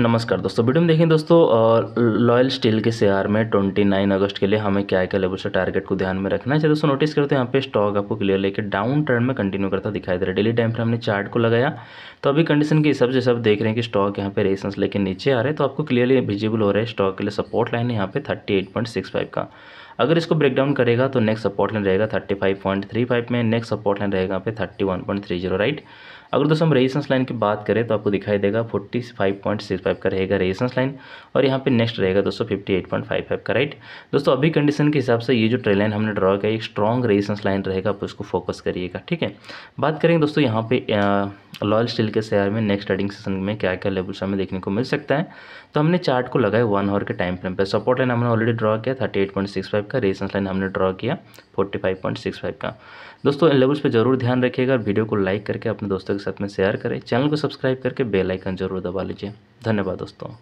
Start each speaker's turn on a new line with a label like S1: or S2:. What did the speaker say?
S1: नमस्कार दोस्तों वीडियो में देखें दोस्तों लॉयल स्टील के शेयर में 29 अगस्त के लिए हमें क्या क्या लेवल से टारगेट को ध्यान में रखना है चाहिए दोस्तों नोटिस करते हैं यहाँ पे स्टॉक आपको क्लियर लेके डाउन ट्रेंड में कंटिन्यू करता दिखाई दे रहा है डेली टाइम पर हमने चार्ट को लगाया तो अभी कंडीशन के हिसाब से सब देख रहे हैं कि स्टॉक यहाँ पे रेसेंस लेके नीचे आ रहे हैं तो आपको क्लियरली विजिबल हो रहा है स्टॉक के लिए सपोर्ट लाइन है यहाँ पे थर्टी का अगर इसको ब्रेकडाउन करेगा तो नेक्स्ट सपोर्ट लाइन रहेगा thirty five point three five में नेक्स्ट सपोर्ट लाइन रहेगा यहाँ पे thirty one point three zero right अगर दोस्तों हम रेजिस्टेंस लाइन की बात करें तो आपको दिखाई देगा forty five point six five का रहेगा रेजिस्टेंस लाइन और यहाँ पे नेक्स्ट रहेगा दोस्तों fifty eight point five five का राइट दोस्तों अभी कंडीशन के हिसाब से ये जो ट्रेल लाइन हमने ड्रॉ किया एक स्ट्रॉन्ग रेजिस्टेंस लाइन रहेगा आप उसको फोकस करिएगा ठीक है बात करेंगे दोस्तों यहाँ पे लॉयल स्टील के शेयर में नेक्स्ट ट्रेडिंग सेशन में क्या क्या लेवल्स हमें देखने को मिल सकता है तो हमने चार्ट को लगाया वन आवर के टाइम फ्रेम पर सपोर्ट लाइन हमने ऑलरेडी ड्रॉ किया thirty eight point six five का रेसेंस लाइन हमने ड्रॉ किया forty five point six five का दोस्तों इन लेवल्स पर जरूर ध्यान रखिएगा वीडियो को लाइक करके अपने दोस्तों के साथ में शेयर करें चैनल को सब्सक्राइब करके बेलाइकन जरूर दबा लीजिए धन्यवाद दोस्तों